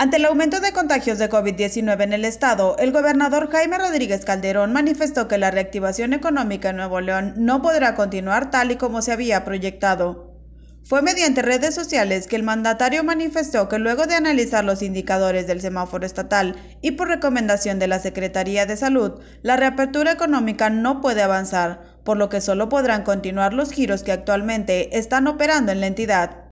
Ante el aumento de contagios de COVID-19 en el estado, el gobernador Jaime Rodríguez Calderón manifestó que la reactivación económica en Nuevo León no podrá continuar tal y como se había proyectado. Fue mediante redes sociales que el mandatario manifestó que luego de analizar los indicadores del semáforo estatal y por recomendación de la Secretaría de Salud, la reapertura económica no puede avanzar, por lo que solo podrán continuar los giros que actualmente están operando en la entidad.